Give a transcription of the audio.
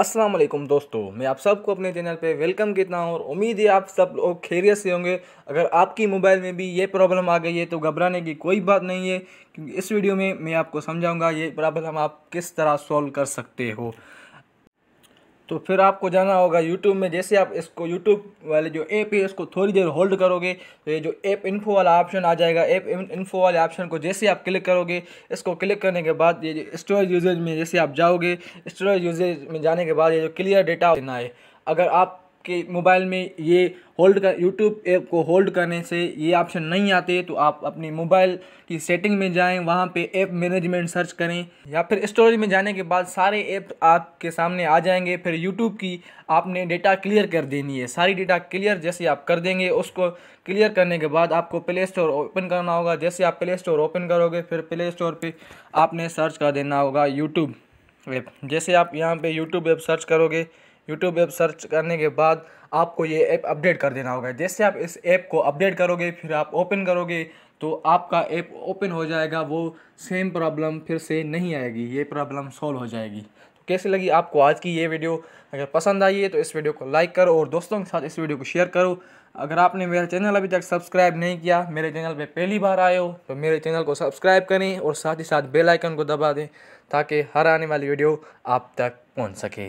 असलम दोस्तों मैं आप सबको अपने चैनल पे वेलकम कहता हूँ और उम्मीद है आप सब लोग खैरियत से होंगे अगर आपकी मोबाइल में भी ये प्रॉब्लम आ गई है तो घबराने की कोई बात नहीं है क्योंकि इस वीडियो में मैं आपको समझाऊंगा ये प्रॉब्लम आप किस तरह सॉल्व कर सकते हो तो फिर आपको जाना होगा यूट्यूब में जैसे आप इसको यूट्यूब वाले जो ऐप है इसको थोड़ी देर होल्ड करोगे तो ये जो ऐप इन्फो वाला ऑप्शन आ जाएगा ऐप इन्फो वाले ऑप्शन को जैसे आप क्लिक करोगे इसको क्लिक करने के बाद ये स्टोरेज यूजेज में जैसे आप जाओगे स्टोरेज यूजेज में जाने के बाद ये जो क्लियर डेटा देना है अगर आप आपके मोबाइल में ये होल्ड कर यूट्यूब ऐप को होल्ड करने से ये ऑप्शन नहीं आते तो आप अपनी मोबाइल की सेटिंग में जाएं वहाँ पे ऐप मैनेजमेंट सर्च करें या फिर स्टोरेज में जाने के बाद सारे ऐप आपके सामने आ जाएंगे फिर यूट्यूब की आपने डेटा क्लियर कर देनी है सारी डेटा क्लियर जैसे आप कर देंगे उसको क्लियर करने के बाद आपको प्ले स्टोर ओपन करना होगा जैसे आप प्ले स्टोर ओपन करोगे फिर प्ले स्टोर पर आपने सर्च कर देना होगा यूट्यूब ऐप जैसे आप यहाँ पर यूट्यूब ऐप सर्च करोगे यूट्यूब ऐप सर्च करने के बाद आपको ये ऐप अपडेट कर देना होगा जैसे आप इस ऐप को अपडेट करोगे फिर आप ओपन करोगे तो आपका ऐप ओपन हो जाएगा वो सेम प्रॉब्लम फिर से नहीं आएगी ये प्रॉब्लम सॉल्व हो जाएगी तो कैसे लगी आपको आज की ये वीडियो अगर पसंद आई है तो इस वीडियो को लाइक करो और दोस्तों के साथ इस वीडियो को शेयर करो अगर आपने मेरा चैनल अभी तक सब्सक्राइब नहीं किया मेरे चैनल पे पहली बार आए हो तो मेरे चैनल को सब्सक्राइब करें और साथ ही साथ बेल आइकन को दबा दें ताकि हर आने वाली वीडियो आप तक पहुंच सके